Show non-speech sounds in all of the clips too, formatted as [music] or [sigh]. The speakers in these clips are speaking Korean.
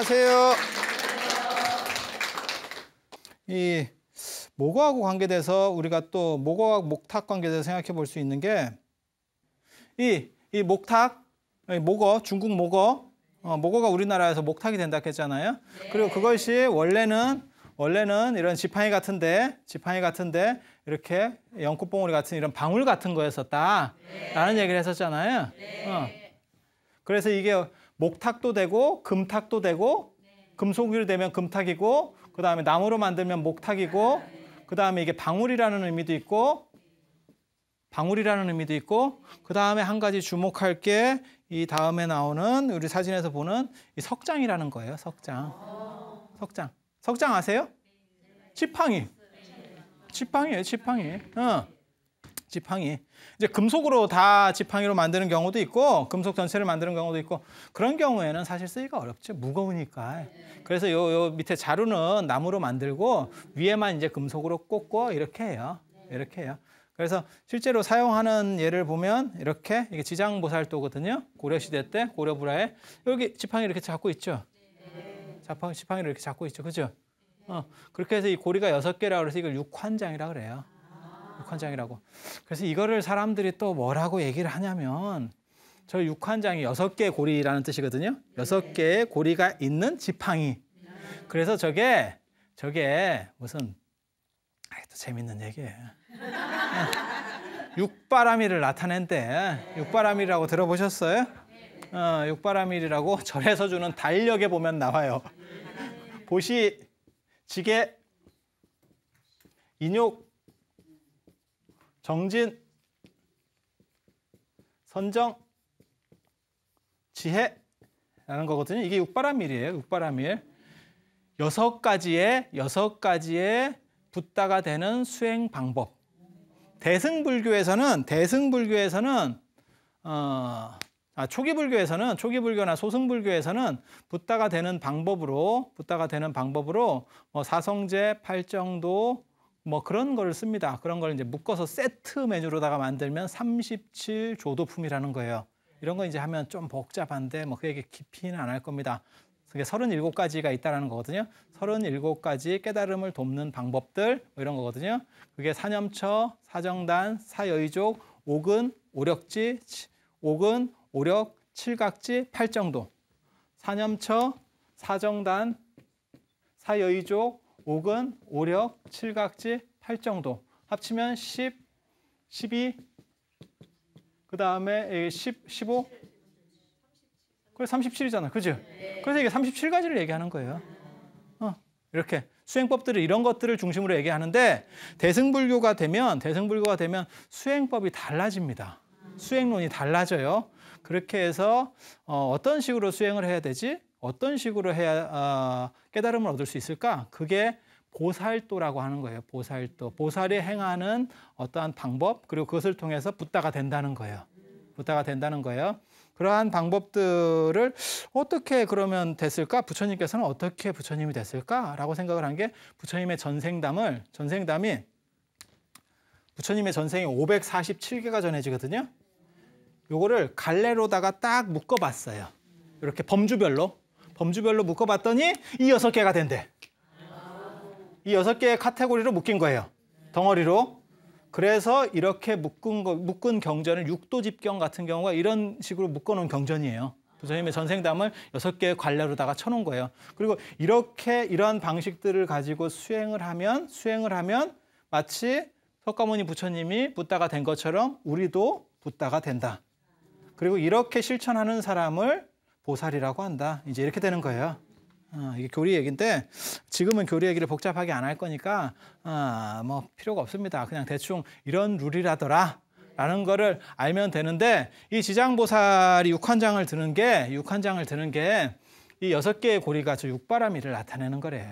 안녕하세요. 이 모과하고 관계돼서 우리가 또 모과와 목탁 관계돼서 생각해 볼 수 있는 게 이 이 목탁, 모거, 중국 모거, 어, 모거가 우리나라에서 목탁이 된다 했잖아요. 그리고 그것이 원래는 원래는 이런 지팡이 같은데 지팡이 같은데 이렇게 연꽃봉우리 같은 이런 방울 같은 거였었다라는 얘기를 했었잖아요. 어. 그래서 이게 목탁도 되고 금탁도 되고 금속으로 되면 금탁이고 그 다음에 나무로 만들면 목탁이고 그 다음에 이게 방울이라는 의미도 있고 방울이라는 의미도 있고 그 다음에 한 가지 주목할 게 이 다음에 나오는 우리 사진에서 보는 이 석장이라는 거예요. 석장. 석장. 석장 아세요? 네. 지팡이. 네. 지팡이에요. 지팡이. 어. 지팡이. 이제 금속으로 다 지팡이로 만드는 경우도 있고 금속 전체를 만드는 경우도 있고 그런 경우에는 사실 쓰기가 어렵죠. 무거우니까. 그래서 요, 요 밑에 자루는 나무로 만들고 위에만 이제 금속으로 꽂고 이렇게 해요. 이렇게 해요. 그래서 실제로 사용하는 예를 보면 이렇게 이게 지장보살도거든요. 고려시대 때 고려불화에 여기 지팡이 이렇게 잡고 있죠. 지팡이, 지팡이를 이렇게 잡고 있죠. 그죠? 어, 그렇게 해서 이 고리가 여섯 개라 그래서 이걸 육환장이라 그래요. 육환장이라고. 그래서 이거를 사람들이 또 뭐라고 얘기를 하냐면 저 육환장이 여섯 개 고리라는 뜻이거든요. 여섯 네. 개의 고리가 있는 지팡이. 그래서 저게 저게 무슨 아이 또 재밌는 얘기예요. 어, 육바람이를 나타낸대. 육바람이라고 들어보셨어요? 어, 육바람일이라고 절에서 주는 달력에 보면 나와요. 보시 지게 인욕 정진, 선정, 지혜라는 거거든요. 이게 육바라밀이에요. 육바라밀. 여섯 가지의 여섯 가지의 붓다가 되는 수행 방법. 대승불교에서는 대승불교에서는 어, 아, 초기 불교에서는 초기 불교나 소승 불교에서는 붓다가 되는 방법으로 붓다가 되는 방법으로 뭐 사성제, 팔정도, 뭐 그런 걸 씁니다. 그런 걸 이제 묶어서 세트 메뉴로다가 만들면 37조도품이라는 거예요. 이런 거 이제 하면 좀 복잡한데 뭐그 얘기 깊이는 안 할 겁니다. 그게 37가지가 있다라는 거거든요. 37가지 깨달음을 돕는 방법들 뭐 이런 거거든요. 그게 사념처, 사정단, 사여의족, 옥은 오력지, 옥은 오력, 칠각지, 팔정도. 사념처, 사정단, 사여의족, 5근, 5력, 7각지, 8 정도. 합치면 10, 12, 그 다음에 10, 15? 그게 37이잖아. 그죠? 그래서 이게 37가지를 얘기하는 거예요. 어, 이렇게. 수행법들을 이런 것들을 중심으로 얘기하는데 대승불교가 되면 대승불교가 되면 수행법이 달라집니다. 수행론이 달라져요. 그렇게 해서 어, 어떤 식으로 수행을 해야 되지? 어떤 식으로 해야 어, 깨달음을 얻을 수 있을까? 그게 보살도라고 하는 거예요. 보살도. 보살이 행하는 어떠한 방법 그리고 그것을 통해서 붓다가 된다는 거예요. 붓다가 된다는 거예요. 그러한 방법들을 어떻게 그러면 됐을까? 부처님께서는 어떻게 부처님이 됐을까?라고 생각을 한 게 부처님의 전생담을 전생담이 부처님의 전생이 547개가 전해지거든요. 요거를 갈래로다가 딱 묶어봤어요. 이렇게 범주별로 범주별로 묶어봤더니 이 여섯 개가 된대. 이 여섯 개의 카테고리로 묶인 거예요. 덩어리로. 그래서 이렇게 묶은, 거, 묶은 경전을 육도 집경 같은 경우가 이런 식으로 묶어놓은 경전이에요. 부처님의 전생담을 여섯 개의 관례로다가 쳐놓은 거예요. 그리고 이렇게 이런 방식들을 가지고 수행을 하면 수행을 하면 마치 석가모니 부처님이 붓다가 된 것처럼 우리도 붓다가 된다. 그리고 이렇게 실천하는 사람을 보살이라고 한다. 이제 이렇게 되는 거예요. 어, 이게 교리 얘기인데 지금은 교리 얘기를 복잡하게 안 할 거니까 어, 뭐 필요가 없습니다. 그냥 대충 이런 룰이라더라. 라는 거를 알면 되는데 이 지장보살이 육환장을 드는 게 육환장을 드는 게 이 여섯 개의 고리가 저 육바람이를 나타내는 거래.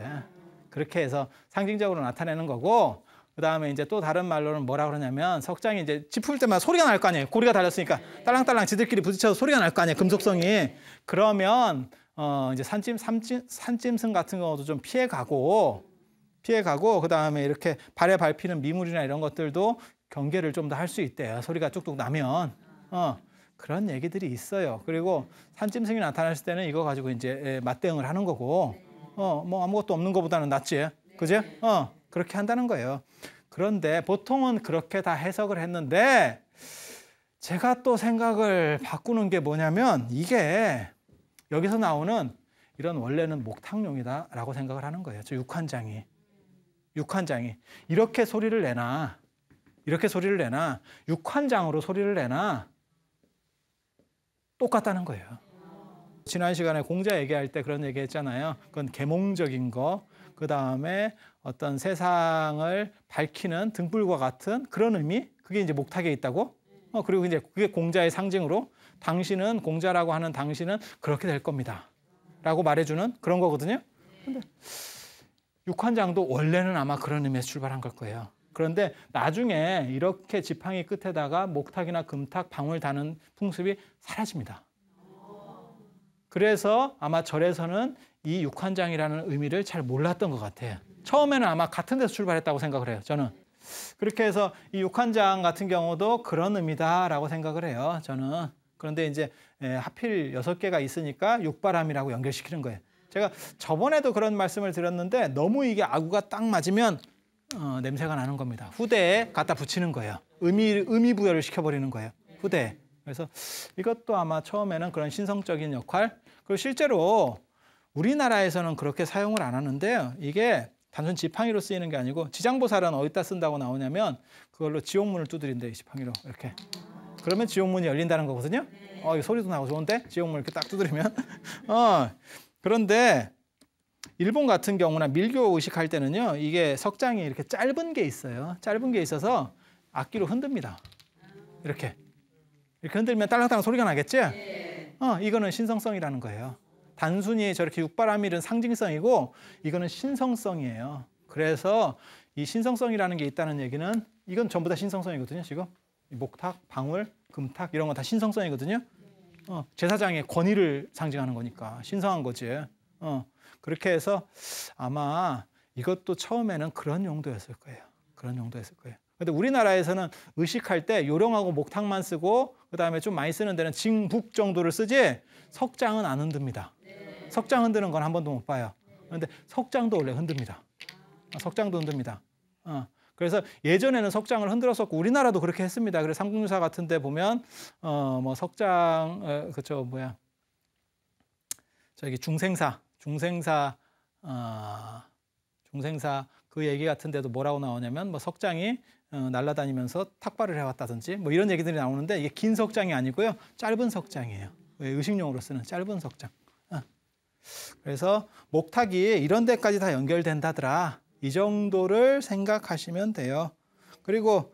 그렇게 해서 상징적으로 나타내는 거고 그다음에 이제 또 다른 말로는 뭐라 그러냐면 석장이 이제 짚을 때마다 소리가 날 거 아니에요. 고리가 달렸으니까 딸랑딸랑 지들끼리 부딪혀서 소리가 날 거 아니에요. 금속성이. 그러면 어 이제 산짐 산짐 산짐승 같은 경우도 좀 피해 가고 피해 가고 그다음에 이렇게 발에 밟히는 미물이나 이런 것들도 경계를 좀 더 할 수 있대요. 소리가 쭉쭉 나면. 어. 그런 얘기들이 있어요. 그리고 산짐승이 나타났을 때는 이거 가지고 이제 예, 맞대응을 하는 거고. 어, 뭐 아무것도 없는 거보다는 낫지. 그지? 어. 그렇게 한다는 거예요. 그런데 보통은 그렇게 다 해석을 했는데 제가 또 생각을 바꾸는 게 뭐냐면 이게 여기서 나오는 이런 원래는 목탁용이다라고 생각을 하는 거예요. 저 육환장이. 육환장이. 이렇게 소리를 내나, 이렇게 소리를 내나, 육환장으로 소리를 내나, 똑같다는 거예요. 지난 시간에 공자 얘기할 때 그런 얘기 했잖아요. 그건 계몽적인 거, 그 다음에 어떤 세상을 밝히는 등불과 같은 그런 의미 그게 이제 목탁에 있다고 어, 그리고 이제 그게 공자의 상징으로 당신은 공자라고 하는 당신은 그렇게 될 겁니다 라고 말해주는 그런 거거든요 근데 육환장도 원래는 아마 그런 의미에서 출발한 걸 거예요 그런데 나중에 이렇게 지팡이 끝에다가 목탁이나 금탁 방울 다는 풍습이 사라집니다 그래서 아마 절에서는 이 육환장이라는 의미를 잘 몰랐던 것 같아요 처음에는 아마 같은 데서 출발했다고 생각을 해요. 저는 그렇게 해서 이 육환장 같은 경우도 그런 의미다라고 생각을 해요. 저는 그런데 이제 예, 하필 여섯 개가 있으니까 육바람이라고 연결시키는 거예요. 제가 저번에도 그런 말씀을 드렸는데 너무 이게 아구가 딱 맞으면 어, 냄새가 나는 겁니다. 후대에 갖다 붙이는 거예요. 의미 의미 부여를 시켜버리는 거예요. 후대. 그래서 이것도 아마 처음에는 그런 신성적인 역할. 그리고 실제로 우리나라에서는 그렇게 사용을 안 하는데요. 이게 단순 지팡이로 쓰이는 게 아니고 지장보살은 어디다 쓴다고 나오냐면 그걸로 지옥문을 두드린대이 지팡이로 이렇게. 그러면 지옥문이 열린다는 거거든요. 어, 이 소리도 나고 좋은데 지옥문 이렇게 딱 두드리면. [laughs] 어. 그런데 일본 같은 경우나 밀교 의식할 때는요. 이게 석장이 이렇게 짧은 게 있어요. 짧은 게 있어서 악기로 흔듭니다. 이렇게. 이렇게 흔들면 딸랑딸랑 소리가 나겠지? 어, 이거는 신성성이라는 거예요. 단순히 저렇게 육바람밀은 상징성이고 이거는 신성성이에요. 그래서 이 신성성이라는 게 있다는 얘기는 이건 전부 다 신성성이거든요. 지금 목탁, 방울, 금탁 이런 건 다 신성성이거든요. 어, 제사장의 권위를 상징하는 거니까 신성한 거지. 어, 그렇게 해서 아마 이것도 처음에는 그런 용도였을 거예요. 그런 용도였을 거예요. 근데 우리나라에서는 의식할 때 요령하고 목탁만 쓰고 그다음에 좀 많이 쓰는 데는 징북 정도를 쓰지 석장은 안 흔듭니다. 석장 흔드는 건 한 번도 못 봐요. 그런데 석장도 원래 흔듭니다. 어, 석장도 흔듭니다. 어. 그래서 예전에는 석장을 흔들었었고 우리나라도 그렇게 했습니다. 그래서 삼국유사 같은데 보면 어뭐 석장 어, 그쵸 뭐야 저기 중생사 중생사 어, 중생사 그 얘기 같은데도 뭐라고 나오냐면 뭐 석장이 어, 날아다니면서 탁발을 해왔다든지 뭐 이런 얘기들이 나오는데 이게 긴 석장이 아니고요 짧은 석장이에요 예, 의식용으로 쓰는 짧은 석장. 그래서 목탁이 이런 데까지 다 연결된다더라. 이 정도를 생각하시면 돼요. 그리고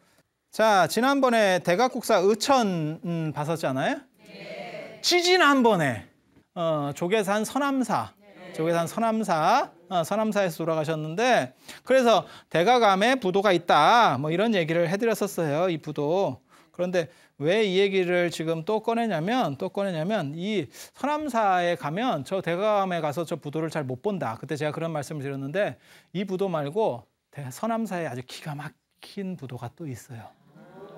자 지난번에 대각국사 의천 음, 봤었잖아요. 네. 지지난번에 어, 조계산 서남사, 네. 조계산 서남사, 어, 서남사에서 돌아가셨는데 그래서 대가감에 부도가 있다. 뭐 이런 얘기를 해드렸었어요. 이 부도. 그런데 왜이 얘기를 지금 또 꺼내냐면 또 꺼내냐면 이 서남사에 가면 저 대감에 가서 저 부도를 잘 못 본다. 그때 제가 그런 말씀을 드렸는데 이 부도 말고 서남사에 아주 기가 막힌 부도가 또 있어요.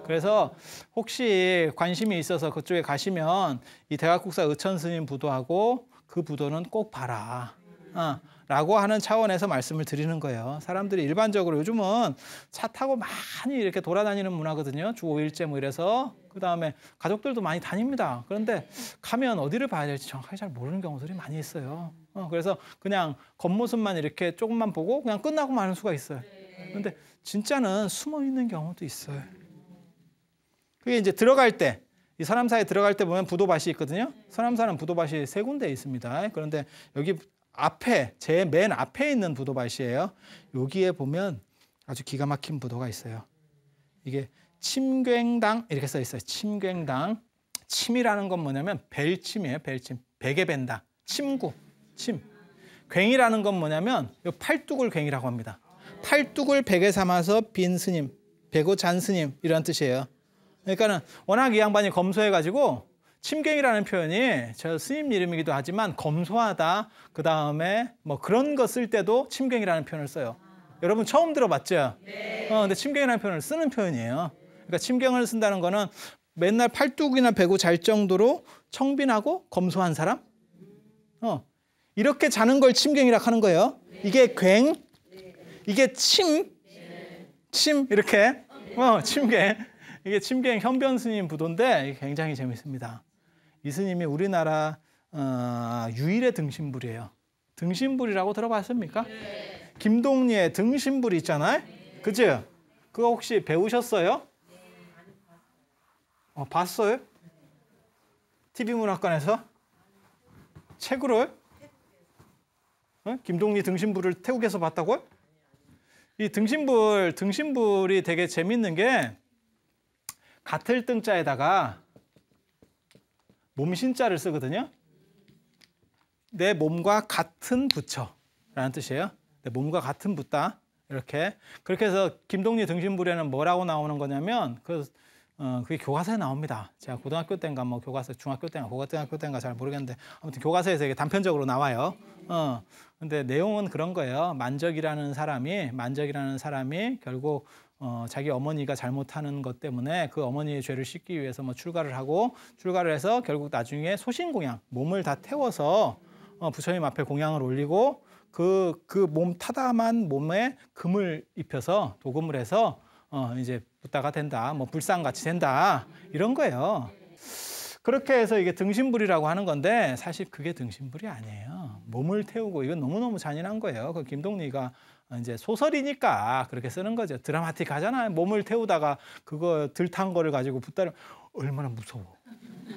그래서 혹시 관심이 있어서 그쪽에 가시면 이 대각국사 의천스님 부도하고 그 부도는 꼭 봐라. 어. 라고 하는 차원에서 말씀을 드리는 거예요. 사람들이 일반적으로 요즘은 차 타고 많이 이렇게 돌아다니는 문화거든요. 주 5일째 뭐 이래서. 그 다음에 가족들도 많이 다닙니다. 그런데 가면 어디를 봐야 될지 정확하게 잘 모르는 경우들이 많이 있어요. 어, 그래서 그냥 겉모습만 이렇게 조금만 보고 그냥 끝나고 마는 수가 있어요. 그런데 진짜는 숨어 있는 경우도 있어요. 그게 이제 들어갈 때, 이사람사에 들어갈 때 보면 부도밭이 있거든요. 서남사는 부도밭이 세 군데 있습니다. 그런데 여기 앞에 제 맨 앞에 있는 부도밭이에요. 여기에 보면 아주 기가 막힌 부도가 있어요. 이게 침괭당 이렇게 써 있어요. 침괭당 침이라는 건 뭐냐면 벨침이에요. 벨침 베개 벤다 침구 침 괭이라는 건 뭐냐면 요 팔뚝을 괭이라고 합니다. 팔뚝을 베개 삼아서 빈 스님 베고 잔 스님 이런 뜻이에요. 그러니까는 워낙 이 양반이 검소해가지고 침경이라는 표현이 저 스님 이름이기도 하지만 검소하다, 그 다음에 뭐 그런 거 쓸 때도 침경이라는 표현을 써요. 여러분 처음 들어봤죠? 네. 어, 근데 침경이라는 표현을 쓰는 표현이에요. 그러니까 침경을 쓴다는 거는 맨날 팔뚝이나 배고 잘 정도로 청빈하고 검소한 사람? 어, 이렇게 자는 걸 침경이라 하는 거예요. 이게 괭, 이게 침, 침 이렇게 어, 침경. 이게 침경 현변스님 부도인데 굉장히 재밌습니다. 이스님이 우리나라 어, 유일의 등신불이에요. 등신불이라고 들어봤습니까? 네. 김동리의 등신불 있잖아요. 네. 그죠? 그거 혹시 배우셨어요? 네, 어, 봤어요? TV문학관에서? 책으로요? 어? 김동리 등신불을 태국에서 봤다고요? 이 등신불, 등신불이 되게 재밌는 게 같을 등자에다가 몸신자를 쓰거든요. 내 몸과 같은 부처라는 뜻이에요. 내 몸과 같은 부다 이렇게 그렇게 해서 김동리 등신부례는 뭐라고 나오는 거냐면 그 어, 그게 교과서에 나옵니다. 제가 고등학교 때인가 뭐 교과서 중학교 때인가 고등학교 때인가 잘 모르겠는데 아무튼 교과서에서 이게 단편적으로 나와요. 어. 근데 내용은 그런 거예요. 만적이라는 사람이 만적이라는 사람이 결국 어, 자기 어머니가 잘못하는 것 때문에 그 어머니의 죄를 씻기 위해서 뭐 출가를 하고 출가를 해서 결국 나중에 소신공양 몸을 다 태워서 어, 부처님 앞에 공양을 올리고 그 그 몸 타담한 몸에 금을 입혀서 도금을 해서 어, 이제 붓다가 된다 뭐 불상같이 된다 이런 거예요. 그렇게 해서 이게 등신불이라고 하는 건데 사실 그게 등신불이 아니에요. 몸을 태우고 이건 너무너무 잔인한 거예요. 그 김동리가 어, 이제 소설이니까 그렇게 쓰는 거죠. 드라마틱하잖아요. 몸을 태우다가 그거 들탄 거를 가지고 붙다면 얼마나 무서워.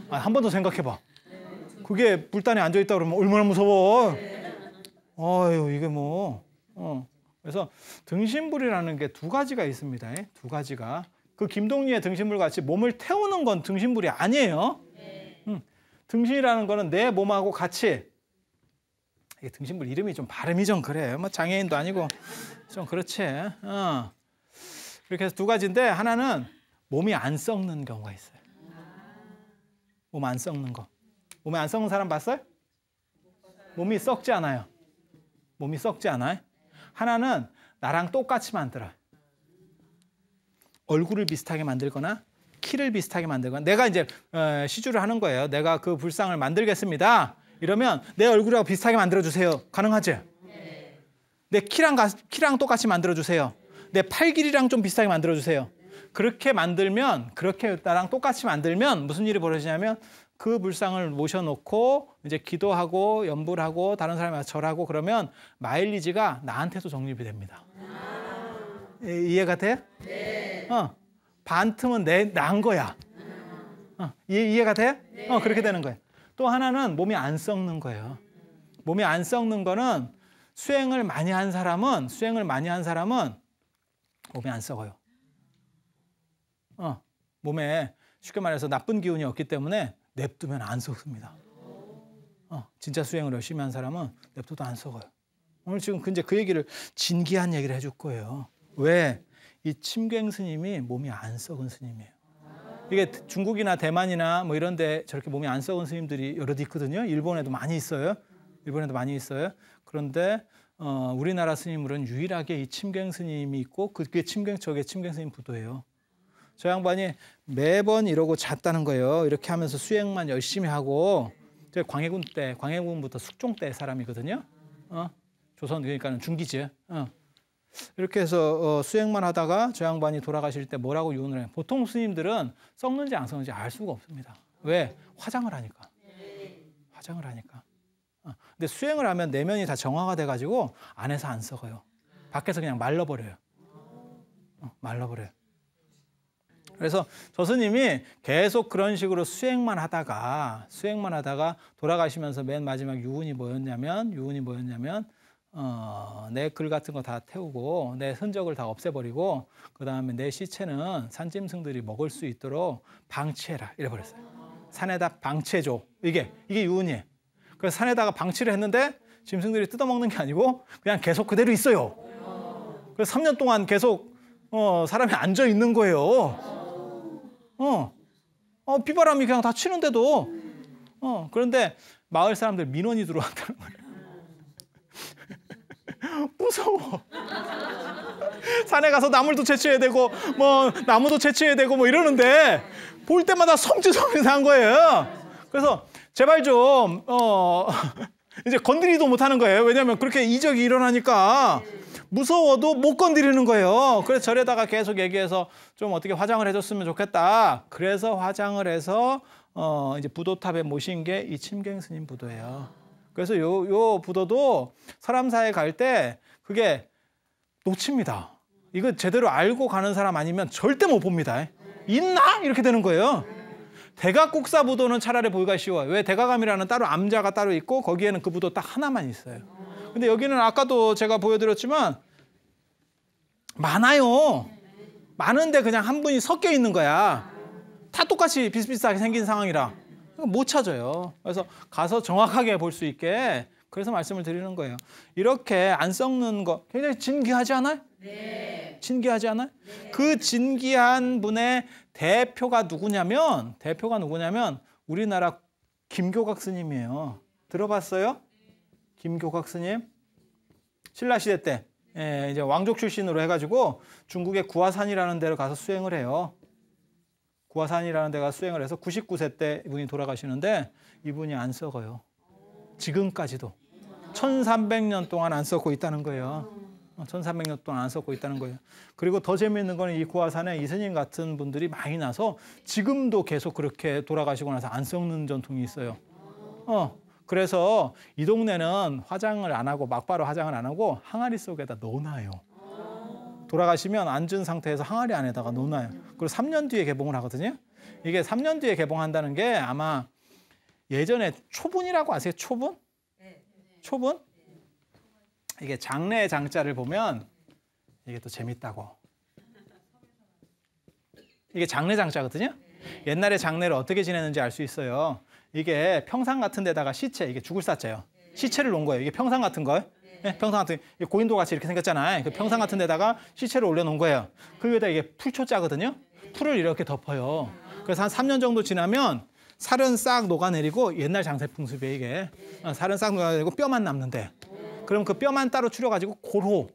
아, 한 번 더 생각해봐. 그게 불단에 앉아 있다 그러면 얼마나 무서워. 아유 이게 뭐. 어. 그래서 등신불이라는 게 두 가지가 있습니다. 예? 두 가지가. 그 김동리의 등신불 같이 몸을 태우는 건 등신불이 아니에요. 응. 음. 등신이라는 거는 내 몸하고 같이 등신불 이름이 좀 발음이 좀 그래. 뭐 장애인도 아니고 좀 그렇지. 어. 이렇게 해서 두 가지인데 하나는 몸이 안 썩는 경우가 있어요. 몸 안 썩는 거. 몸이안 썩는 사람 봤어요? 몸이 썩지 않아요. 몸이 썩지 않아요. 하나는 나랑 똑같이 만들어. 얼굴을 비슷하게 만들거나 키를 비슷하게 만들거나 내가 이제 어, 시주를 하는 거예요. 내가 그 불상을 만들겠습니다. 이러면 내 얼굴하고 비슷하게 만들어주세요. 가능하지? 네. 내 키랑, 가, 키랑 똑같이 만들어주세요. 내 팔 길이랑 좀 비슷하게 만들어주세요. 그렇게 만들면, 그렇게 나랑 똑같이 만들면 무슨 일이 벌어지냐면 그 불상을 모셔놓고 이제 기도하고 연불 하고 다른 사람이 절하고 그러면 마일리지가 나한테도 적립이 됩니다. 아 이해가 돼? 네. 어, 반틈은 내, 난 거야. 어, 이해, 이해가 돼? 네. 어, 그렇게 되는 거야 또 하나는 몸이 안 썩는 거예요. 몸이 안 썩는 거는 수행을 많이 한 사람은 수행을 많이 한 사람은 몸이 안 썩어요. 어, 몸에 쉽게 말해서 나쁜 기운이 없기 때문에 냅두면 안 썩습니다. 어, 진짜 수행을 열심히 한 사람은 냅두도안 썩어요. 오늘 지금 근데 그 얘기를 진기한 얘기를 해줄 거예요. 왜? 이 침갱 스님이 몸이 안 썩은 스님이에요. 이게 중국이나 대만이나 뭐 이런 데 저렇게 몸이 안 썩은 스님들이 여러 있거든요. 일본에도 많이 있어요. 일본에도 많이 있어요. 그런데 어, 우리나라 스님으로는 유일하게 이침경 스님이 있고 그게 침경 쪽에 침경 스님 부도예요. 저 양반이 매번 이러고 잤다는 거예요. 이렇게 하면서 수행만 열심히 하고 저 광해군 때, 광해군부터 숙종 때 사람이거든요. 어? 조선 그러니까는 중기지. 어. 이렇게 해서 어, 수행만 하다가 저 양반이 돌아가실 때 뭐라고 유언을 해요? 보통 스님들은 썩는지 안 썩는지 알 수가 없습니다. 왜? 화장을 하니까. 화장을 하니까. 어. 근데 수행을 하면 내면이 다 정화가 돼가지고 안에서 안 썩어요. 밖에서 그냥 말라버려요. 어, 말라버려요. 그래서 저 스님이 계속 그런 식으로 수행만 하다가 수행만 하다가 돌아가시면서 맨 마지막 유운이 뭐였냐면 유운이 뭐였냐면 어, 내 글 같은 거 다 태우고 내 흔적을 다 없애버리고 그 다음에 내 시체는 산짐승들이 먹을 수 있도록 방치해라 이래버렸어요. 산에다 방치해줘. 이게 이게 유언이에요. 그래서 산에다가 방치를 했는데 짐승들이 뜯어먹는 게 아니고 그냥 계속 그대로 있어요. 그래서 3년 동안 계속 어, 사람이 앉아 있는 거예요. 어, 어 비바람이 그냥 다 치는데도 어 그런데 마을 사람들 민원이 들어왔다는 거예요. [laughs] 무서워. 산에 가서 나물도 채취해야 되고 뭐 나무도 채취해야 되고 뭐 이러는데 볼 때마다 성지섬지한 거예요. 그래서 제발 좀 어, [laughs] 이제 건드리도 못하는 거예요. 왜냐하면 그렇게 이적이 일어나니까 무서워도 못 건드리는 거예요. 그래서 절에다가 계속 얘기해서 좀 어떻게 화장을 해줬으면 좋겠다. 그래서 화장을 해서 어, 이제 부도탑에 모신 게 이 침갱 스님 부도예요. 그래서 요, 요 부도도 사람 사이 에갈 때 그게 놓칩니다. 이거 제대로 알고 가는 사람 아니면 절대 못 봅니다. 있나? 이렇게 되는 거예요. 대각국사 부도는 차라리 보기가 쉬워요. 왜대각암이라는 따로 암자가 따로 있고 거기에는 그 부도 딱 하나만 있어요. 근데 여기는 아까도 제가 보여드렸지만 많아요. 많은데 그냥 한 분이 섞여 있는 거야. 다 똑같이 비슷비슷하게 생긴 상황이라. 그러니까 못 찾아요. 그래서 가서 정확하게 볼 수 있게 그래서 말씀을 드리는 거예요. 이렇게 안 썩는 거 굉장히 진귀하지 않아요? 네. 진귀하지 않아요? 네. 그 진귀한 분의 대표가 누구냐면 대표가 누구냐면 우리나라 김교각 스님이에요. 들어봤어요? 김교각 스님 신라 시대 때 예, 이제 왕족 출신으로 해가지고 중국의 구화산이라는 데로 가서 수행을 해요. 구화산이라는 데가 수행을 해서 99세 때 이분이 돌아가시는데 이분이 안 썩어요. 지금까지도 1300년 동안 안 썩고 있다는 거예요. 1300년 어, 동안 안 썩고 있다는 거예요. 그리고 더 재미있는 거는 이 구화산에 이스님 같은 분들이 많이 나서 지금도 계속 그렇게 돌아가시고 나서 안 썩는 전통이 있어요. 어. 그래서 이 동네는 화장을 안 하고 막바로 화장을 안 하고 항아리 속에다 넣어놔요. 돌아가시면 앉은 상태에서 항아리 안에다가 놓나요 그리고 3년 뒤에 개봉을 하거든요. 이게 3년 뒤에 개봉한다는 게 아마 예전에 초분이라고 아세요? 초분? 네. 초분? 이게 장례 장자를 보면 이게 또 재밌다고. 이게 장례 장자거든요. 옛날에 장례를 어떻게 지냈는지 알 수 있어요. 이게 평상 같은 데다가 시체, 이게 죽을 사자예요. 시체를 놓은 거예요. 이게 평상 같은 거예요. 네. 평상 같은 고인도 같이 이렇게 생겼잖아요. 그 네. 평상 같은 데다가 시체를 올려놓은 거예요. 네. 그 위에다 이게 풀초짜거든요. 네. 풀을 이렇게 덮어요. 아. 그래서 한 3년 정도 지나면 살은 싹 녹아내리고 옛날 장세풍습에 이게. 어, 살은 싹 녹아내리고 뼈만 남는데. 그럼 그 뼈만 따로 추려가지고 고로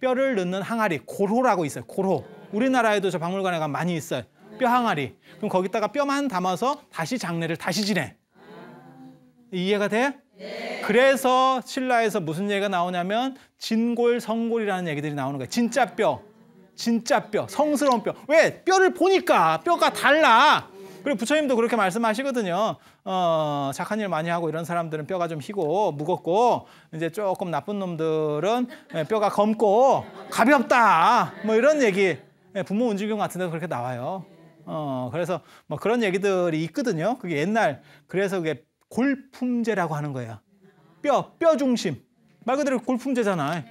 뼈를 넣는 항아리 고로라고 있어요. 고로. 우리나라에도 저 박물관에 가면 많이 있어요. 뼈 항아리. 그럼 거기다가 뼈만 담아서 다시 장례를 다시 지내. 아. 이해가 돼? 그래서 신라에서 무슨 얘기가 나오냐면 진골, 성골이라는 얘기들이 나오는 거예요. 진짜 뼈, 진짜 뼈, 성스러운 뼈. 왜? 뼈를 보니까 뼈가 달라. 그리고 부처님도 그렇게 말씀하시거든요. 어, 착한 일 많이 하고 이런 사람들은 뼈가 좀 희고 무겁고 이제 조금 나쁜 놈들은 예, 뼈가 검고 가볍다. 뭐 이런 얘기. 예, 부모 운지경 같은 데도 그렇게 나와요. 어, 그래서 뭐 그런 얘기들이 있거든요. 그게 옛날 그래서 그게 골품제라고 하는 거예요. 뼈, 뼈 중심. 말 그대로 골품제잖아. 요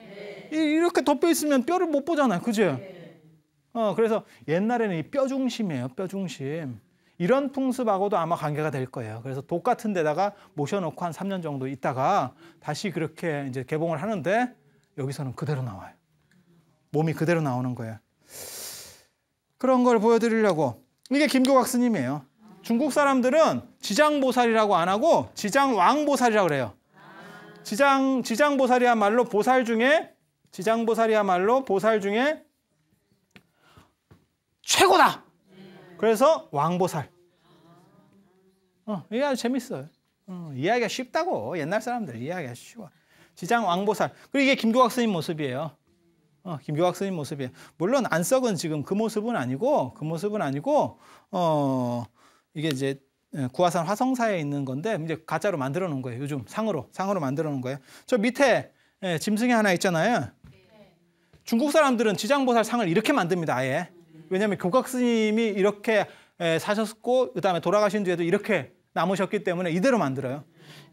이렇게 덮여 있으면 뼈를 못 보잖아요. 그죠? 어, 그래서 옛날에는 이 뼈 중심이에요. 뼈 중심. 이런 풍습하고도 아마 관계가 될 거예요. 그래서 독 같은 데다가 모셔놓고 한 3년 정도 있다가 다시 그렇게 이제 개봉을 하는데 여기서는 그대로 나와요. 몸이 그대로 나오는 거예요. 그런 걸 보여드리려고. 이게 김교각 스님이에요. 중국 사람들은 지장보살이라고 안 하고 지장왕보살이라고 그래요. 지장 지장보살이야말로 보살 중에 지장보살이야말로 보살 중에 최고다. 그래서 왕보살. 어, 이게 아주 재밌어요. 어, 이해하기가 쉽다고 옛날 사람들 이해하기가 쉬워. 지장 왕보살. 그리고 이게 김교학 스님 모습이에요. 어, 김교학 스님 모습이에요. 물론 안석은 지금 그 모습은 아니고 그 모습은 아니고 어. 이게 이제 예, 구화산 화성사에 있는 건데 이제 가짜로 만들어 놓은 거예요. 요즘 상으로 상으로 만들어 놓은 거예요. 저 밑에 예, 짐승이 하나 있잖아요. 중국 사람들은 지장보살 상을 이렇게 만듭니다. 아예 왜냐하면 교각 스님이 이렇게 예, 사셨고 그다음에 돌아가신 뒤에도 이렇게 남으셨기 때문에 이대로 만들어요.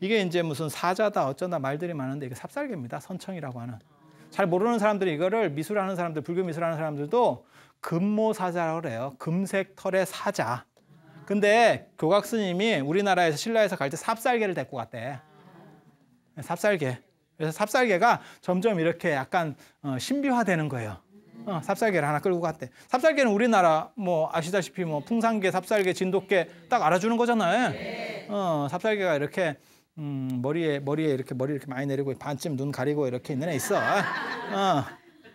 이게 이제 무슨 사자다 어쩌다 말들이 많은데 이게 삽살개입니다. 선청이라고 하는. 잘 모르는 사람들이 이거를 미술하는 사람들, 불교 미술하는 사람들도 금모사자라고 그래요. 금색 털의 사자. 근데 교각 스님이 우리나라에서 신라에서 갈 때 삽살개를 데리고 갔대. 네, 삽살개. 그래서 삽살개가 점점 이렇게 약간 어, 신비화되는 거예요. 어, 삽살개를 하나 끌고 갔대. 삽살개는 우리나라 뭐 아시다시피 뭐 풍산개, 삽살개, 진돗개 딱 알아주는 거잖아요. 어, 삽살개가 이렇게 음, 머리에 머리에 이렇게 머리 이렇게 많이 내리고 반쯤 눈 가리고 이렇게 있는 애 있어. 어,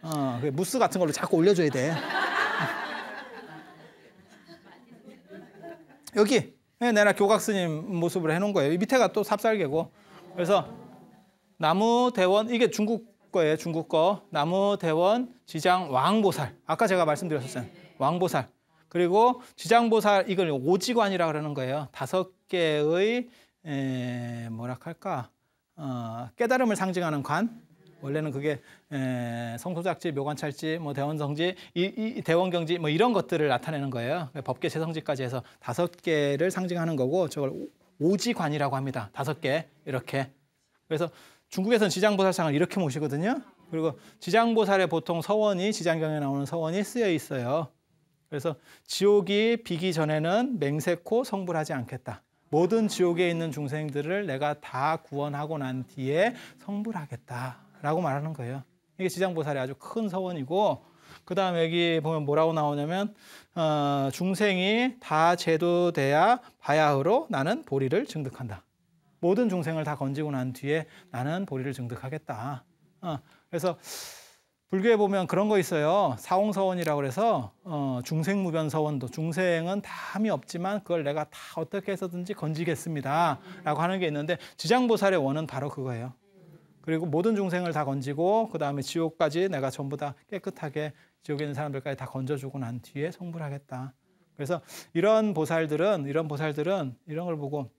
어, 그 무스 같은 걸로 자꾸 올려줘야 돼. 여기 예, 내가 교각스님 모습으로 해놓은 거예요. 이 밑에가 또 삽살개고 그래서 나무 대원 이게 중국 거예요. 중국 거 나무 대원 지장 왕보살 아까 제가 말씀드렸었잖아요. 왕보살 그리고 지장보살 이걸 오지관이라 그러는 거예요. 다섯 개의 에, 뭐라 할까 어, 깨달음을 상징하는 관 원래는 그게 성소작지, 묘관찰지, 뭐 대원성지, 이, 이 대원경지 뭐 이런 것들을 나타내는 거예요. 그러니까 법계재성지까지 해서 다섯 개를 상징하는 거고 저걸 오지관이라고 합니다. 다섯 개 이렇게. 그래서 중국에서는 지장보살상을 이렇게 모시거든요. 그리고 지장보살의 보통 서원이 지장경에 나오는 서원이 쓰여 있어요. 그래서 지옥이 비기 전에는 맹세코 성불하지 않겠다. 모든 지옥에 있는 중생들을 내가 다 구원하고 난 뒤에 성불하겠다. 라고 말하는 거예요. 이게 지장보살의 아주 큰 서원이고 그 다음에 여기 보면 뭐라고 나오냐면 어, 중생이 다 제도돼야 바야흐로 나는 보리를 증득한다. 모든 중생을 다 건지고 난 뒤에 나는 보리를 증득하겠다. 어, 그래서 불교에 보면 그런 거 있어요. 사홍서원이라고 그래서 어, 중생무변서원도 중생은 다 함이 없지만 그걸 내가 다 어떻게 해서든지 건지겠습니다. 라고 하는 게 있는데 지장보살의 원은 바로 그거예요. 그리고 모든 중생을 다 건지고 그 다음에 지옥까지 내가 전부 다 깨끗하게 지옥에 있는 사람들까지 다 건져주고 난 뒤에 성불하겠다. 그래서 이런 보살들은 이런 보살들은 이런 걸 보고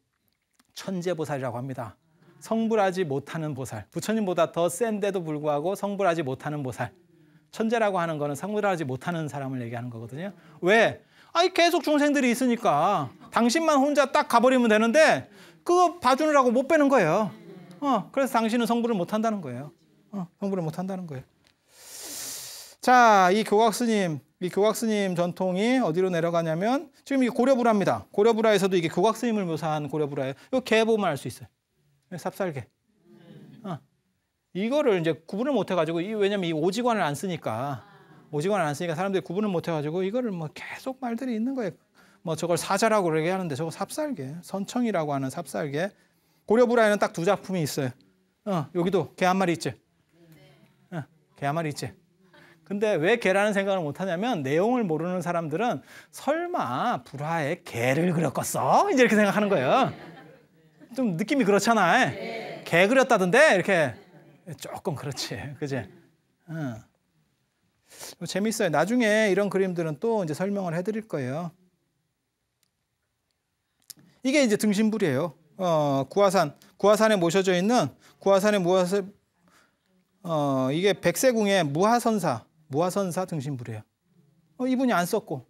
천재 보살이라고 합니다. 성불하지 못하는 보살, 부처님보다 더 센데도 불구하고 성불하지 못하는 보살. 천재라고 하는 거는 성불하지 못하는 사람을 얘기하는 거거든요. 왜? 아니 계속 중생들이 있으니까 당신만 혼자 딱 가버리면 되는데 그거 봐주느라고 못 빼는 거예요. 어, 그래서 당신은 성불을 못한다는 거예요. 어, 성불을 못한다는 거예요. 자, 이 교각스님, 이 교각스님 전통이 어디로 내려가냐면 지금 이 고려불합니다. 고려불화에서도 이게 교각스님을 묘사한 고려불화예요. 이개 보면 알수 있어요. 네, 삽살개. 어. 이거를 이제 구분을 못 해가지고 이 왜냐면 이 오지관을 안 쓰니까 오지관을 안 쓰니까 사람들이 구분을 못 해가지고 이거를 뭐 계속 말들이 있는 거예요. 뭐 저걸 사자라고 그러게 하는데 저거 삽살개, 선청이라고 하는 삽살개, 고려 불화에는 딱 두 작품이 있어요. 어, 여기도 개 한 마리 있지. 어, 개한 마리 있지. 근데 왜 개라는 생각을 못 하냐면 내용을 모르는 사람들은 설마 불화에 개를 그렸겠어? 이제 이렇게 생각하는 거예요. 좀 느낌이 그렇잖아. 네. 개 그렸다던데 이렇게 조금 그렇지, 그지? 응. 어. 뭐 재밌어요. 나중에 이런 그림들은 또 이제 설명을 해드릴 거예요. 이게 이제 등심불이에요. 어, 구화산, 구화산에 모셔져 있는 구화산의 무화세 어, 이게 백세궁의 무화선사, 무화선사 등신불이에요. 어, 이분이 안 썼고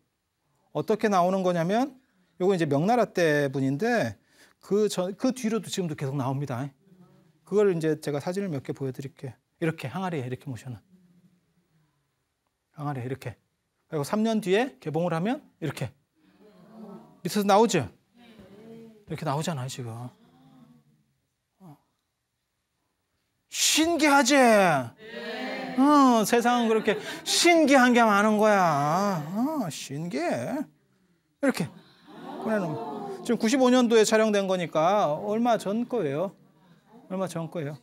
어떻게 나오는 거냐면 요거 이제 명나라 때 분인데 그전그 그 뒤로도 지금도 계속 나옵니다. 그걸 이제 제가 사진을 몇 개 보여드릴게요. 이렇게 항아리에 이렇게 모셔는 항아리에 이렇게 그리고 3년 뒤에 개봉을 하면 이렇게 밑에서 나오죠. 이렇게 나오잖아요, 지금. 어. 신기하지? 네. 어, 세상은 그렇게 신기한 게 많은 거야. 어, 신기해. 이렇게 꺼내놓으 지금 95년도에 촬영된 거니까 얼마 전 거예요. 얼마 전 거예요.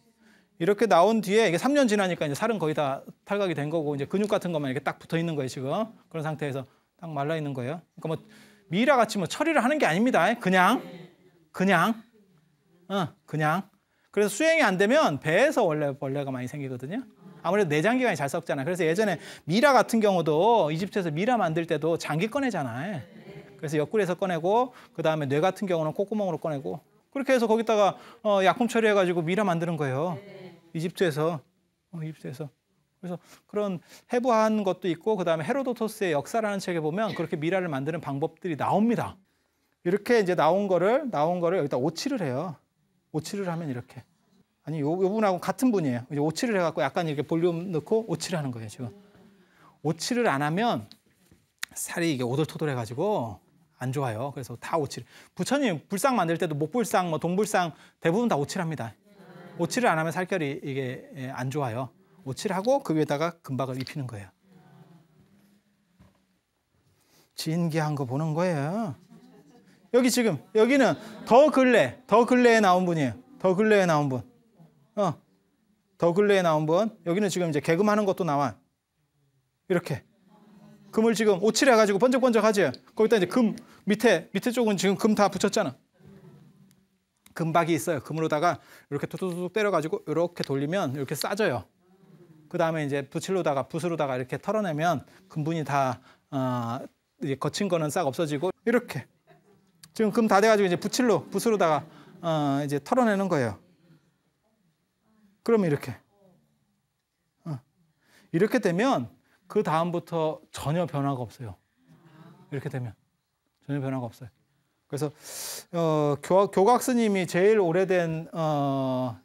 이렇게 나온 뒤에 이게 3년 지나니까 이제 살은 거의 다 탈각이 된 거고 이제 근육 같은 것만 이렇게 딱 붙어 있는 거예요 지금 그런 상태에서 딱 말라 있는 거예요. 그러니까 뭐 미라 같이 뭐 처리를 하는 게 아닙니다. 그냥 그냥 어, 그냥 그래서 수행이 안 되면 배에서 원래 벌레가 많이 생기거든요. 아무래도 내장기관이 잘 썩잖아요. 그래서 예전에 미라 같은 경우도 이집트에서 미라 만들 때도 장기 꺼내잖아요. 그래서 옆구리에서 꺼내고 그 다음에 뇌 같은 경우는 콧구멍으로 꺼내고 그렇게 해서 거기다가 어, 약품 처리해가지고 미라 만드는 거예요. 이집트에서 어, 이집트에서 그래서 그런 해부한 것도 있고 그 다음에 헤로도토스의 역사라는 책에 보면 그렇게 미라를 만드는 방법들이 나옵니다. 이렇게 이제 나온 거를 나온 거를 여기다 오치를 해요. 오치를 하면 이렇게. 아니 요, 요 분하고 같은 분이에요. 이제 오치를 해갖고 약간 이렇게 볼륨 넣고 오치를 하는 거예요 지금. 오치를안 하면 살이 이게 오돌토돌해가지고 안 좋아요. 그래서 다오치를 부처님 불상 만들 때도 목불상, 뭐 동불상 대부분 다 오칠합니다. 오치를안 하면 살결이 이게 예, 안 좋아요. 오치를하고그 위에다가 금박을 입히는 거예요. 진기한 거 보는 거예요. 여기 지금 여기는 더 근래 더 근래에 나온 분이에요. 더 근래에 나온 분. 어. 더 근래에 나온 분. 여기는 지금 이제 개금 하는 것도 나와. 이렇게. 금을 지금 오칠해 가지고 번쩍번쩍하지. 거기다 이제 금 밑에 밑에 쪽은 지금 금 다 붙였잖아. 금박이 있어요. 금으로다가 이렇게 툭툭툭 때려 가지고 이렇게 돌리면 이렇게 싸져요. 그다음에 이제 붓으로다가 붓으로다가 이렇게 털어내면 금분이 다 어, 거친 거는 싹 없어지고 이렇게 지금 금 다 돼가지고 이제 부칠로 붓으로다가 어, 이제 털어내는 거예요. 그러면 이렇게 어. 이렇게 되면 그 다음부터 전혀 변화가 없어요. 이렇게 되면 전혀 변화가 없어요. 그래서 어, 교, 각 스님이 제일 오래된 어,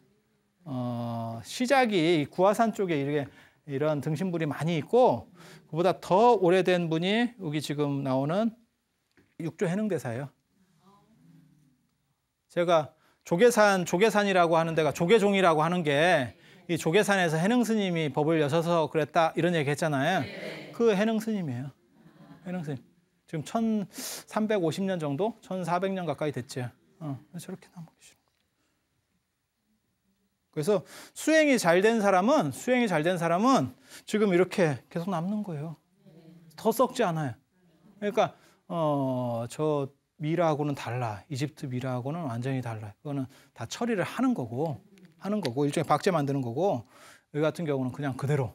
어, 시작이 구화산 쪽에 이렇게 이런 등신불이 많이 있고 그보다 더 오래된 분이 여기 지금 나오는 육조 해능대사예요. 제가 조계산, 조계산이라고 하는 데가 조계종이라고 하는 게 이 조계산에서 해능 스님이 법을 여셔서 그랬다 이런 얘기 했잖아요. 그 해능 스님이에요. 해능 스님. 지금 1350년 정도? 1400년 가까이 됐죠. 어, 저렇게 남아 계시는 그래서 수행이 잘 된 사람은 수행이 잘 된 사람은 지금 이렇게 계속 남는 거예요. 더 썩지 않아요. 그러니까 어, 저 미라하고는 달라. 이집트 미라하고는 완전히 달라. 그거는 다 처리를 하는 거고 하는 거고 일종의 박제 만드는 거고 여기 같은 경우는 그냥 그대로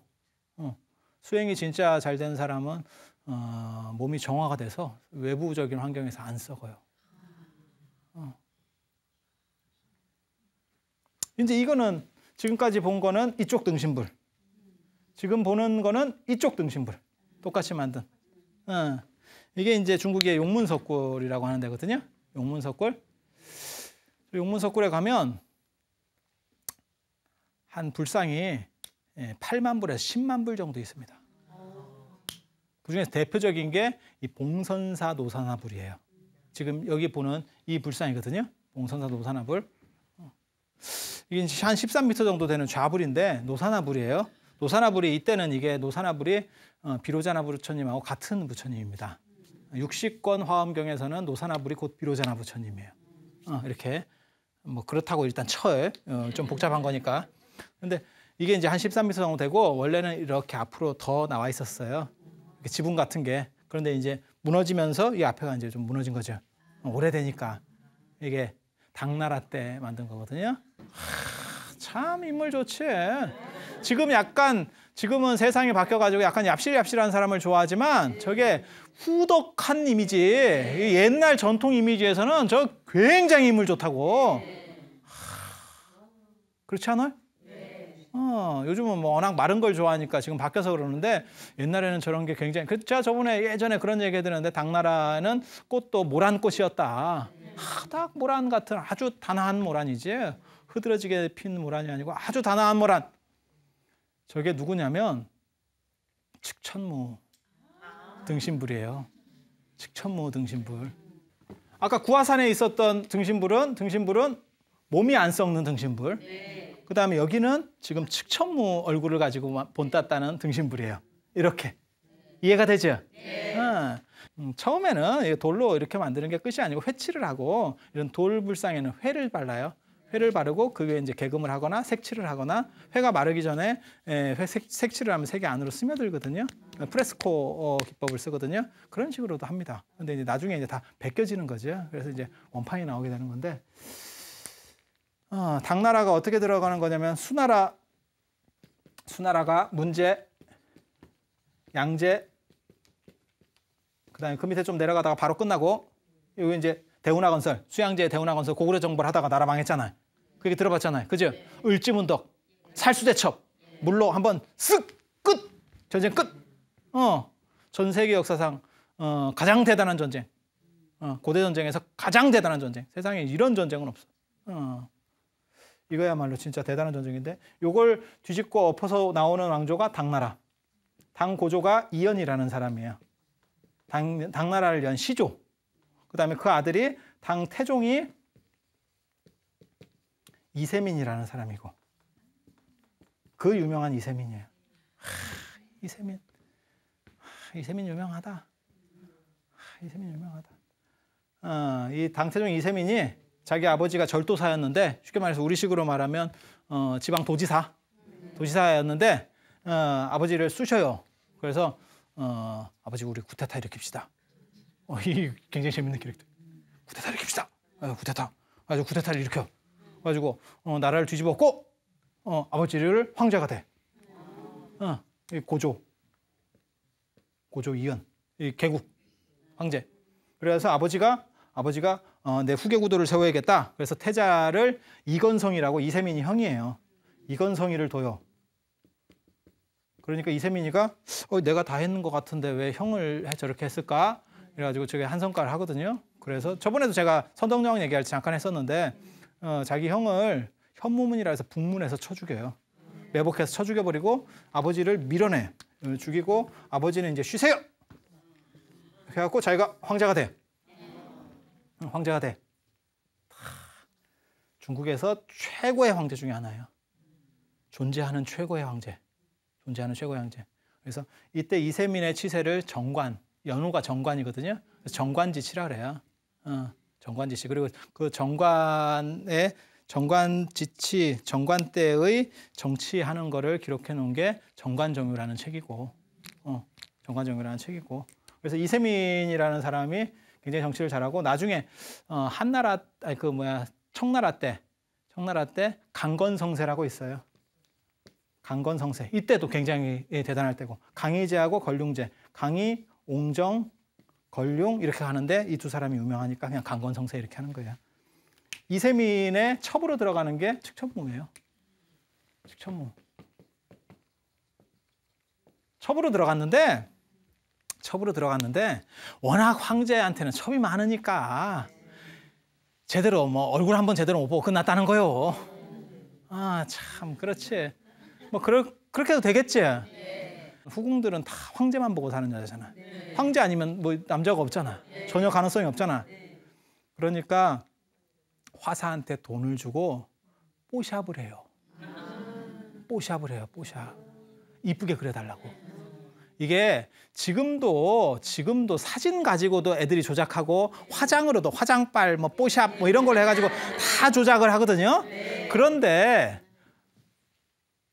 어. 수행이 진짜 잘 된 사람은 어, 몸이 정화가 돼서 외부적인 환경에서 안 썩어요. 어. 이제 이거는 지금까지 본 거는 이쪽 등심불. 지금 보는 거는 이쪽 등심불. 똑같이 만든. 어. 이게 이제 중국의 용문석골이라고 하는 데거든요. 용문석골. 용문석골에 가면 한 불상이 8만 예, 불에서 10만 불 정도 있습니다. 그중에서 대표적인 게 이 봉선사 노사나 불이에요. 지금 여기 보는 이 불상이거든요. 봉선사 노사나 불. 어. 이게 한 13m 정도 되는 좌불인데 노사나 불이에요. 노사나 불이 이때는 이게 노사나 불이 어, 비로자나 부처님하고 같은 부처님입니다. 육0권 화엄경에서는 노사나불이 곧 비로자나 부처님이에요. 어, 이렇게 뭐 그렇다고 일단 쳐요. 어, 좀 복잡한 거니까. 근데 이게 이제 한 13미터 정도 되고 원래는 이렇게 앞으로 더 나와 있었어요. 이렇게 지붕 같은 게 그런데 이제 무너지면서 이 앞에가 이제 좀 무너진 거죠. 어, 오래되니까 이게 당나라 때 만든 거거든요. 하, 참 인물 좋지. 지금 약간 지금은 세상이 바뀌어가지고 약간 얍실얍실한 사람을 좋아하지만 저게 후덕한 이미지, 옛날 전통 이미지에서는 저 굉장히 인물 좋다고. 하... 그렇지 않아요? 네. 어, 요즘은 뭐 워낙 마른 걸 좋아하니까 지금 바뀌어서 그러는데 옛날에는 저런 게 굉장히 그 제가 저번에 예전에 그런 얘기 했는데 당나라는 꽃도 모란 꽃이었다. 네. 하닥 모란 같은 아주 단아한 모란이지 흐드러지게 핀 모란이 아니고 아주 단아한 모란. 저게 누구냐면 측천무. 등신불이에요. 측천무 등신불. 아까 구화산에 있었던 등신불은 등신불은 몸이 안 썩는 등신불. 네. 그다음에 여기는 지금 측천무 얼굴을 가지고 본땄다는 등신불이에요. 이렇게 네. 이해가 되죠? 네. 아, 음, 처음에는 돌로 이렇게 만드는 게 끝이 아니고 회칠을 하고 이런 돌 불상에는 회를 발라요. 회를 바르고 그 위에 이제 개금을 하거나 색칠을 하거나 회가 마르기 전에 예, 회 색, 칠을 하면 색이 안으로 스며들거든요. 프레스코 어, 기법을 쓰거든요. 그런 식으로도 합니다. 근데 이제 나중에 이제 다 벗겨지는 거죠. 그래서 이제 원판이 나오게 되는 건데 어, 당나라가 어떻게 들어가는 거냐면 수나라 수나라가 문제 양제 그다음에 그 밑에 좀 내려가다가 바로 끝나고 여기 이제 대운하 건설, 수양제 대운하 건설 고구려 정벌 하다가 나라 망했잖아요. 그게 들어봤잖아요. 그죠? 네. 을지문덕, 살수대첩, 물로 한번 쓱 끝, 전쟁 끝. 어, 전 세계 역사상 어, 가장 대단한 전쟁. 어, 고대 전쟁에서 가장 대단한 전쟁. 세상에 이런 전쟁은 없어. 어. 이거야말로 진짜 대단한 전쟁인데 요걸 뒤집고 엎어서 나오는 왕조가 당나라. 당고조가 이연이라는 사람이에요. 당, 당나라를 연 시조. 그다음에 그 아들이 당태종이 이세민이라는 사람이고 그 유명한 이세민이에요. 하, 이세민, 하, 이세민 유명하다. 하, 이세민 유명하다. 어, 이 당태종 이세민이 자기 아버지가 절도사였는데 쉽게 말해서 우리식으로 말하면 어, 지방 도지사, 도지사였는데 어, 아버지를 쑤셔요. 그래서 어, 아버지 우리 구태타 일으킵시다. 어, 이 굉장히 재밌는 캐릭터. 구태타 일으킵시다. 어, 구태타. 아주 구태타를 일으켜. 가지고 어, 나라를 뒤집었고 어, 아버지를 황제가 돼. 어, 고조, 고조 이은, 이 개국 황제. 그래서 아버지가 아버지가 어, 내 후계구도를 세워야겠다. 그래서 태자를 이건성이라고 이세민이 형이에요. 이건성이를 둬요. 그러니까 이세민이가 어, 내가 다 했는 것 같은데 왜 형을 저렇게 했을까? 그래가지고 저게 한성과를 하거든요. 그래서 저번에도 제가 선덕여왕 얘기할 때 잠깐 했었는데 어, 자기 형을 현무문이라 해서 북문에서 쳐 죽여요. 매복해서 쳐 죽여버리고 아버지를 밀어내 어, 죽이고 아버지는 이제 쉬세요. 그래갖고 자기가 황제가 돼. 어, 황제가 돼. 중국에서 최고의 황제 중에 하나예요. 존재하는 최고의 황제. 존재하는 최고의 황제. 그래서 이때 이세민의 치세를 정관, 연호가 정관이거든요. 정관지치라 그래요. 어, 정관 지시 그리고 그 정관의 정관 지치 정관 때의 정치하는 거를 기록해 놓은 게 정관정유라는 책이고 어, 정관정유라는 책이고 그래서 이세민이라는 사람이 굉장히 정치를 잘하고 나중에 어, 한나라 아니 그 뭐야 청나라 때 청나라 때 강건성세라고 있어요. 강건성세 이때도 굉장히 예, 대단할 때고 강의제하고 걸륭제 강의 옹정 걸룡 이렇게 하는데 이 두 사람이 유명하니까 그냥 강건성세 이렇게 하는 거예요. 이세민의 첩으로 들어가는 게측천무예요측천무 첩으로 들어갔는데 첩으로 들어갔는데 워낙 황제한테는 첩이 많으니까 제대로 뭐 얼굴 한번 제대로 못 보고 끝났다는 거요. 아 참 그렇지. 뭐 그럴 그렇게 해도 되겠지. 후궁들은 다 황제만 보고 사는 여자잖아. 네. 황제 아니면 뭐 남자가 없잖아. 네. 전혀 가능성이 없잖아. 네. 그러니까 화사한테 돈을 주고 뽀샵을 해요. 뽀샵을 해요. 뽀샵. 이쁘게 그려달라고. 이게 지금도 지금도 사진 가지고도 애들이 조작하고 화장으로도 화장빨 뭐 뽀샵 뭐 이런 걸 해가지고 다 조작을 하거든요. 네. 그런데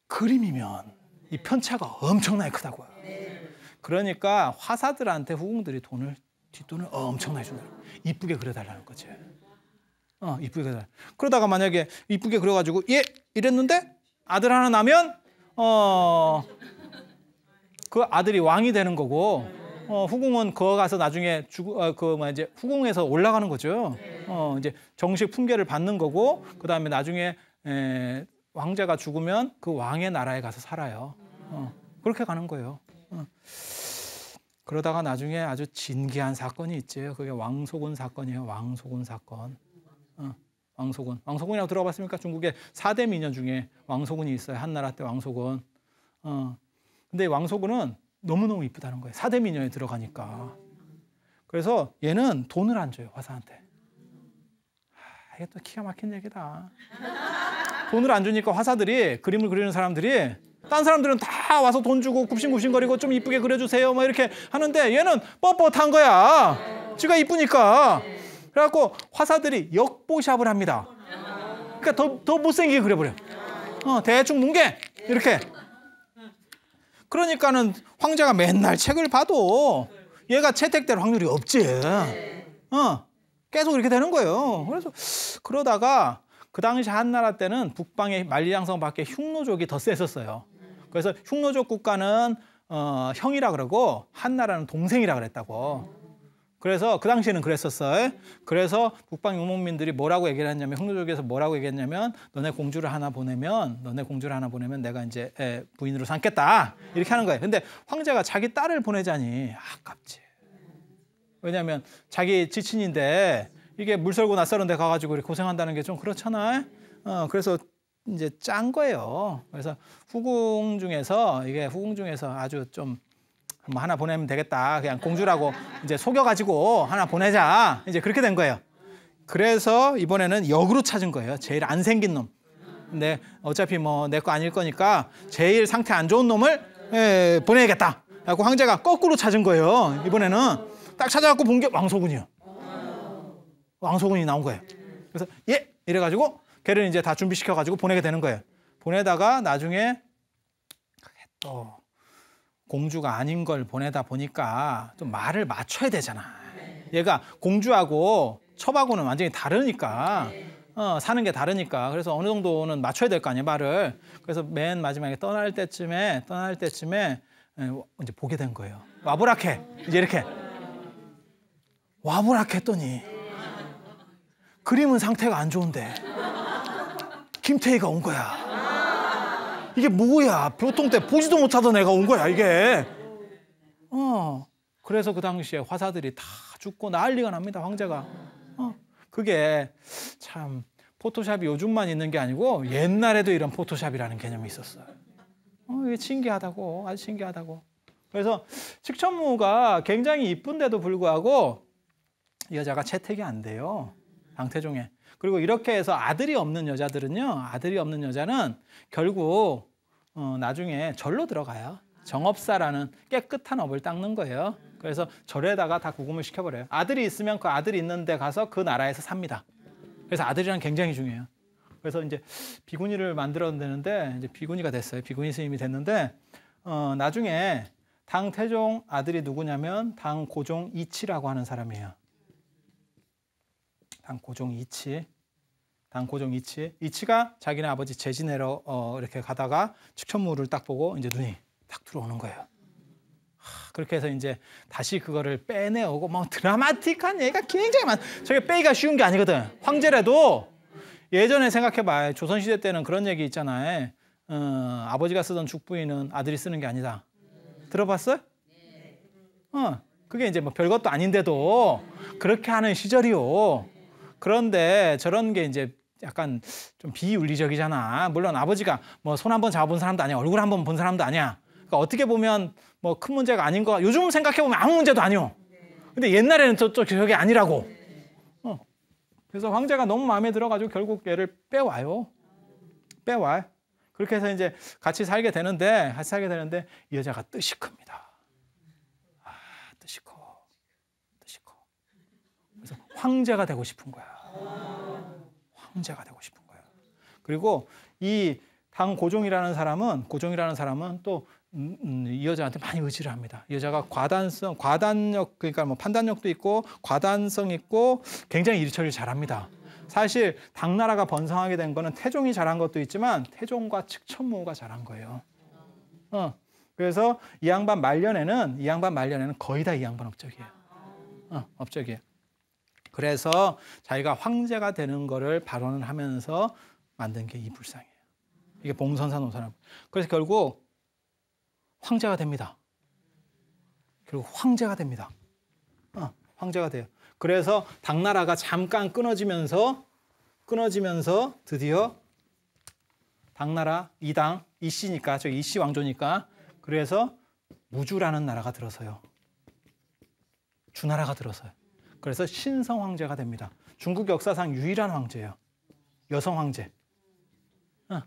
그림이면 이 편차가 엄청나게 크다고요. 그러니까 화사들한테 후궁들이 돈을 뒷돈을 엄청나게 준다고 이쁘게 그려달라는 거지. 어, 이쁘게 그려달 그러다가 만약에 이쁘게 그려가지고 예 이랬는데 아들 하나 나면 어 그 아들이 왕이 되는 거고 어, 후궁은 거기 가서 나중에 주그 어, 그 이제 후궁에서 올라가는 거죠. 어, 이제 정식 품계를 받는 거고 그다음에 나중에 에, 왕자가 죽으면 그 왕의 나라에 가서 살아요. 어, 그렇게 가는 거예요. 어. 그러다가 나중에 아주 진기한 사건이 있죠. 그게 왕소군 사건이에요. 왕소군 사건. 어, 왕소군. 왕소군이라고 들어봤습니까? 중국의 4대 미녀 중에 왕소군이 있어요. 한나라 때 왕소군. 어. 근데 왕소군은 너무너무 이쁘다는 거예요. 4대 미녀에 들어가니까. 그래서 얘는 돈을 안 줘요. 화사한테. 아, 이게 또 기가 막힌 얘기다. 돈을 안 주니까 화사들이 그림을 그리는 사람들이 딴 사람들은 다 와서 돈 주고 굽신굽신거리고 좀 이쁘게 그려주세요 막 이렇게 하는데 얘는 뻣뻣한 거야 지가 이쁘니까 그래갖고 화사들이 역보샵을 합니다 그러니까 더, 더 못생기게 그려버려 어, 대충 뭉개 이렇게 그러니까는 황제가 맨날 책을 봐도 얘가 채택될 확률이 없지 어, 계속 이렇게 되는 거예요 그래서 그러다가 그 당시 한나라 때는 북방의 만리장성 밖에 흉노족이 더 셌었어요. 그래서 흉노족 국가는 어, 형이라 그러고 한나라는 동생이라 그랬다고. 그래서 그 당시에는 그랬었어요. 그래서 북방 유목민들이 뭐라고 얘기를 했냐면 흉노족에서 뭐라고 얘기했냐면 너네 공주를 하나 보내면 너네 공주를 하나 보내면 내가 이제 에, 부인으로 삼겠다 이렇게 하는 거예요. 근데 황제가 자기 딸을 보내자니 아깝지. 왜냐하면 자기 지친인데 이게 물썰고 낯설은 데 가가지고 고생한다는 게 좀 그렇잖아. 어, 그래서 이제 짠 거예요. 그래서 후궁 중에서 이게 후궁 중에서 아주 좀 뭐 하나 보내면 되겠다. 그냥 공주라고 이제 속여가지고 하나 보내자. 이제 그렇게 된 거예요. 그래서 이번에는 역으로 찾은 거예요. 제일 안 생긴 놈. 근데 어차피 뭐 내 거 아닐 거니까 제일 상태 안 좋은 놈을 에, 예, 보내야겠다. 하고 황제가 거꾸로 찾은 거예요. 이번에는 딱 찾아갖고 본 게 왕소군이요. 에 왕소군이 나온 거예요. 그래서 예 이래가지고 걔를 이제 다 준비시켜가지고 보내게 되는 거예요. 보내다가 나중에 또 공주가 아닌 걸 보내다 보니까 좀 말을 맞춰야 되잖아. 얘가 공주하고 첩하고는 완전히 다르니까 어, 사는 게 다르니까 그래서 어느 정도는 맞춰야 될 거 아니에요 말을 그래서 맨 마지막에 떠날 때쯤에 떠날 때쯤에 예, 이제 보게 된 거예요 와브라케 이제 이렇게 와브라케 했더니 그림은 상태가 안 좋은데 김태희가 온 거야 이게 뭐야 교통때 보지도 못하던 애가 온 거야 이게 어 그래서 그 당시에 화사들이 다 죽고 난리가 납니다 황제가 어 그게 참 포토샵이 요즘만 있는 게 아니고 옛날에도 이런 포토샵이라는 개념이 있었어요 어 이게 신기하다고 아주 신기하다고 그래서 측천무가 굉장히 이쁜데도 불구하고 여자가 채택이 안 돼요 양태종에 그리고 이렇게 해서 아들이 없는 여자들은요. 아들이 없는 여자는 결국 어, 나중에 절로 들어가요. 정업사라는 깨끗한 업을 닦는 거예요. 그래서 절에다가 다 구금을 시켜버려요. 아들이 있으면 그 아들이 있는 데 가서 그 나라에서 삽니다. 그래서 아들이랑 굉장히 중요해요. 그래서 이제 비구니를 만들었는데 이제 비구니가 됐어요. 비구니 스님이 됐는데 어, 나중에 당 태종 아들이 누구냐면 당 고종 이치라고 하는 사람이에요. 당 고종 이치 당 고종 이치 이치가 자기네 아버지 제진해러 어, 이렇게 가다가 측천물을딱 보고 이제 눈이 딱 들어오는 거예요. 하, 그렇게 해서 이제 다시 그거를 빼내오고 막 뭐 드라마틱한 얘기가 굉장히 많. 저게 빼기가 쉬운 게 아니거든. 황제라도 예전에 생각해봐. 조선시대 때는 그런 얘기 있잖아요. 어, 아버지가 쓰던 죽부인은 아들이 쓰는 게 아니다. 들어봤어요? 어, 그게 이제 뭐 별것도 아닌데도 그렇게 하는 시절이요. 그런데 저런 게 이제 약간 좀 비윤리적이잖아. 물론 아버지가 뭐 손 한번 잡아본 사람도 아니야. 얼굴 한번 본 사람도 아니야. 그러니까 어떻게 보면 뭐 큰 문제가 아닌 거. 요즘 생각해 보면 아무 문제도 아니오. 근데 옛날에는 또, 또 저게 아니라고. 어. 그래서 황제가 너무 마음에 들어가지고 결국 얘를 빼와요. 빼와 그렇게 해서 이제 같이 살게 되는데 같이 살게 되는데 이 여자가 뜻이 큽니다. 황제가 되고 싶은 거야. 황제가 되고 싶은 거야. 그리고 이 당 고종이라는 사람은 고종이라는 사람은 또이 음, 음, 여자한테 많이 의지를 합니다. 여자가 과단성, 과단력 그러니까 뭐 판단력도 있고 과단성 있고 굉장히 일처리를 잘합니다. 사실 당나라가 번성하게 된 거는 태종이 잘한 것도 있지만 태종과 측천모가 잘한 거예요. 어. 그래서 이 양반 말년에는 이 양반 말년에는 거의 다 이 양반 업적이에요. 어, 업적이에요. 그래서 자기가 황제가 되는 거를 발언을 하면서 만든 게 이 불상이에요. 이게 봉선사 노사라. 그래서 결국 황제가 됩니다. 결국 황제가 됩니다. 어, 황제가 돼요. 그래서 당나라가 잠깐 끊어지면서 끊어지면서 드디어 당나라 이당 이씨니까 저 이씨 왕조니까 그래서 무주라는 나라가 들어서요. 주나라가 들어서요. 그래서 신성 황제가 됩니다. 중국 역사상 유일한 황제예요. 여성 황제. 어.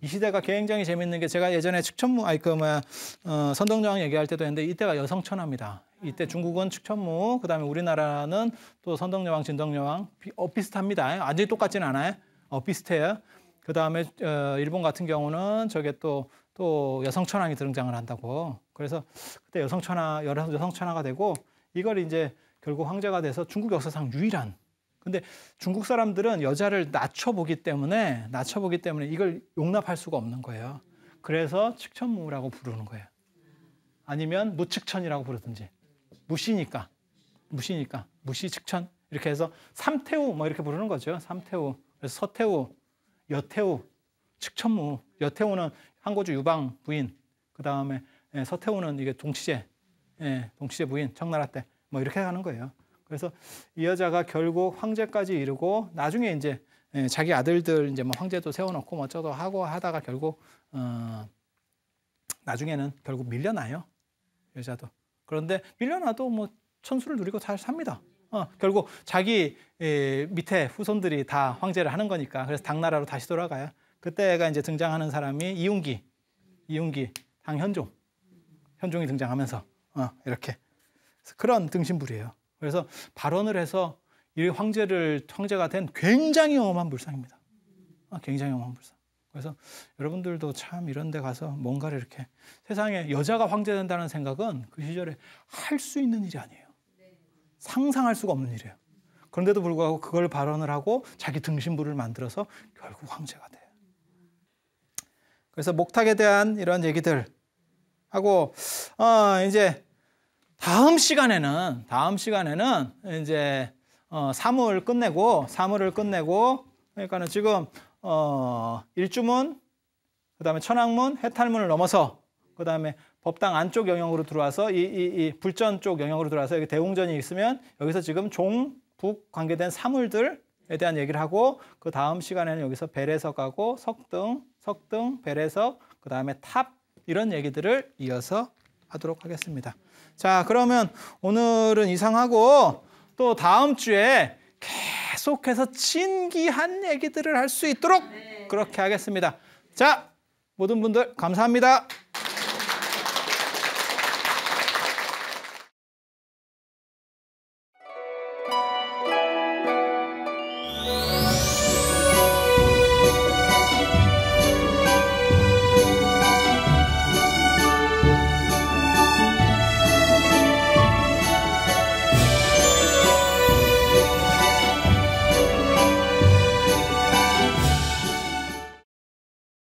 이 시대가 굉장히 재밌는 게 제가 예전에 측천무 아이그 뭐야 어, 선덕여왕 얘기할 때도 했는데 이때가 여성 천하입니다. 이때 중국은 측천무 그다음에 우리나라는 또 선덕여왕 진덕여왕 어, 비슷합니다. 아주 똑같진 않아요. 어, 비슷해요. 그다음에 어, 일본 같은 경우는 저게 또 또 여성 천황이 등장을 한다고. 그래서 그때 여성 천하 여성 천하가 되고 이걸 이제 결국 황제가 돼서 중국 역사상 유일한 근데 중국 사람들은 여자를 낮춰보기 때문에 낮춰보기 때문에 이걸 용납할 수가 없는 거예요. 그래서 측천무라고 부르는 거예요. 아니면 무측천이라고 부르든지 무시니까 무시니까 무시측천 이렇게 해서 삼태우 뭐 이렇게 부르는 거죠. 삼태우 그래서 서태우 여태우 측천무 여태우는 한고주 유방 부인 그 다음에 예, 서태우는 이게 동치제 예, 동치제 부인 청나라 때뭐 이렇게 하는 거예요. 그래서 이 여자가 결국 황제까지 이르고 나중에 이제 예, 자기 아들들 이제 뭐 황제도 세워놓고 뭐 어쩌고 하고 하다가 결국 어 나중에는 결국 밀려나요 여자도 그런데 밀려나도 뭐 천수를 누리고 잘 삽니다. 어, 결국 자기 예, 밑에 후손들이 다 황제를 하는 거니까 그래서 당나라로 다시 돌아가요. 그때가 이제 등장하는 사람이 이윤기, 이윤기 당현종, 현종이 등장하면서 어, 이렇게 그런 등신불이에요. 그래서 발언을 해서 이 황제를 황제가 된 굉장히 엄한 불상입니다. 아, 굉장히 엄한 불상. 그래서 여러분들도 참 이런 데 가서 뭔가를 이렇게 세상에 여자가 황제 된다는 생각은 그 시절에 할 수 있는 일이 아니에요. 상상할 수가 없는 일이에요. 그런데도 불구하고 그걸 발언을 하고 자기 등신부를 만들어서 결국 황제가 돼요. 그래서 목탁에 대한 이런 얘기들 하고 어, 이제 다음 시간에는 다음 시간에는 이제 어, 사물을 끝내고 사물을 끝내고 그러니까는 지금 어, 일주문 그다음에 천왕문 해탈문을 넘어서 그다음에 법당 안쪽 영역으로 들어와서 이, 이, 이 불전 쪽 영역으로 들어와서 여기 대웅전이 있으면 여기서 지금 종북 관계된 사물들에 대한 얘기를 하고 그 다음 시간에는 여기서 배례석하고 석등, 석등, 배례석, 그 다음에 탑 이런 얘기들을 이어서 하도록 하겠습니다. 자, 그러면 오늘은 이상하고 또 다음 주에 계속해서 진기한 얘기들을 할 수 있도록 네. 그렇게 하겠습니다. 자, 모든 분들 감사합니다.